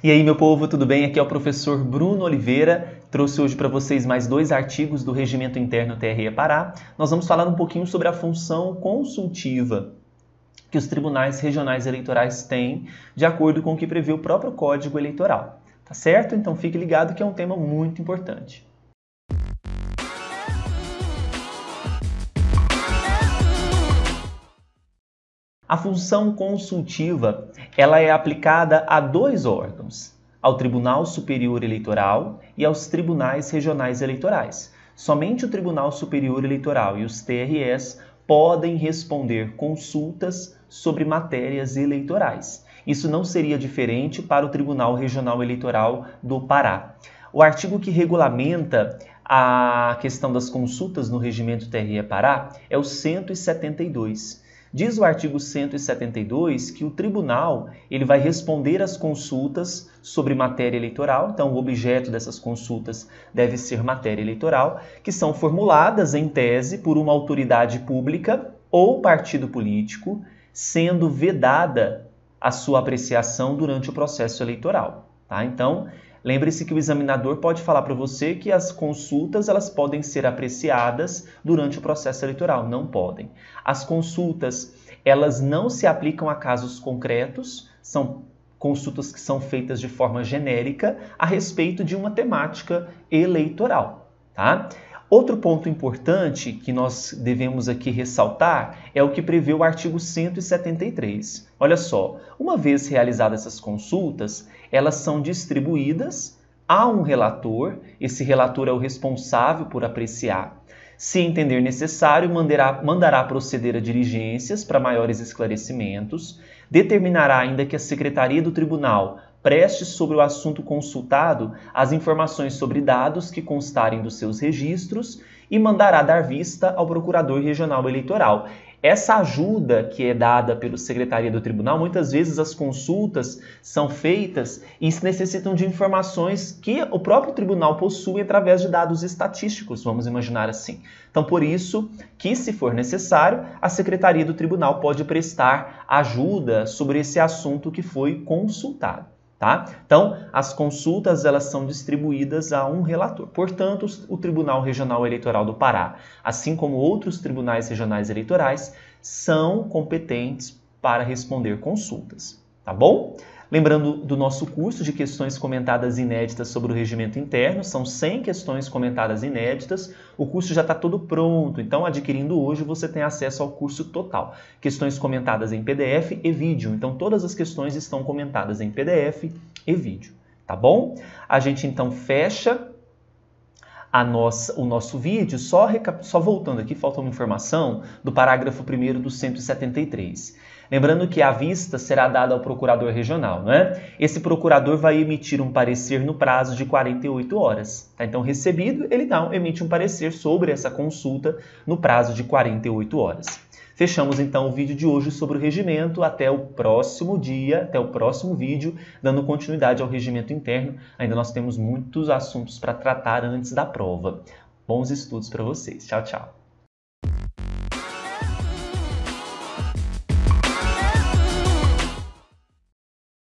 E aí, meu povo, tudo bem? Aqui é o professor Bruno Oliveira. Trouxe hoje para vocês mais dois artigos do Regimento Interno TRE Pará. Nós vamos falar um pouquinho sobre a função consultiva que os tribunais regionais eleitorais têm, de acordo com o que prevê o próprio Código Eleitoral. Tá certo? Então fique ligado que é um tema muito importante. A função consultiva, ela é aplicada a dois órgãos, ao Tribunal Superior Eleitoral e aos Tribunais Regionais Eleitorais. Somente o Tribunal Superior Eleitoral e os TRS podem responder consultas sobre matérias eleitorais. Isso não seria diferente para o Tribunal Regional Eleitoral do Pará. O artigo que regulamenta a questão das consultas no regimento TRE Pará é o 172. Diz o artigo 172 que o tribunal ele vai responder às consultas sobre matéria eleitoral, então o objeto dessas consultas deve ser matéria eleitoral, que são formuladas em tese por uma autoridade pública ou partido político, sendo vedada a sua apreciação durante o processo eleitoral. Tá? Então, Lembre-se que o examinador pode falar para você que as consultas elas podem ser apreciadas durante o processo eleitoral, não podem. As consultas, elas não se aplicam a casos concretos, são consultas que são feitas de forma genérica a respeito de uma temática eleitoral, tá? Outro ponto importante que nós devemos aqui ressaltar é o que prevê o artigo 173. Olha só, uma vez realizadas essas consultas, elas são distribuídas a um relator, esse relator é o responsável por apreciar. Se entender necessário, mandará, mandará proceder a diligências para maiores esclarecimentos, determinará ainda que a Secretaria do Tribunal Preste sobre o assunto consultado as informações sobre dados que constarem dos seus registros e mandará dar vista ao Procurador Regional Eleitoral. Essa ajuda que é dada pela Secretaria do Tribunal, muitas vezes as consultas são feitas e se necessitam de informações que o próprio tribunal possui através de dados estatísticos, vamos imaginar assim. Então, por isso que, se for necessário, a Secretaria do Tribunal pode prestar ajuda sobre esse assunto que foi consultado. Tá? Então, as consultas elas são distribuídas a um relator. Portanto, o Tribunal Regional Eleitoral do Pará, assim como outros tribunais regionais eleitorais, são competentes para responder consultas tá bom? Lembrando do nosso curso de questões comentadas inéditas sobre o regimento interno, são 100 questões comentadas inéditas. O curso já está todo pronto, então adquirindo hoje você tem acesso ao curso total. Questões comentadas em PDF e vídeo, então todas as questões estão comentadas em PDF e vídeo, tá bom? A gente então fecha a nossa, o nosso vídeo, só, só voltando aqui, falta uma informação do parágrafo 1 do 173. Lembrando que a vista será dada ao procurador regional, né? Esse procurador vai emitir um parecer no prazo de 48 horas. Tá? Então, recebido, ele dá, emite um parecer sobre essa consulta no prazo de 48 horas. Fechamos então o vídeo de hoje sobre o regimento. Até o próximo dia, até o próximo vídeo, dando continuidade ao regimento interno. Ainda nós temos muitos assuntos para tratar antes da prova. Bons estudos para vocês. Tchau, tchau.